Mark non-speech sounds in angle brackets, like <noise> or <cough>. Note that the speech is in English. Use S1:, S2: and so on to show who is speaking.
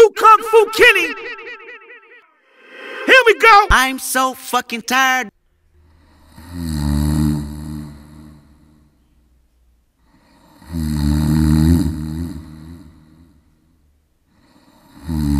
S1: new Kung Fu Kenny. Here we go. I'm so fucking tired. Mm-hmm. <laughs>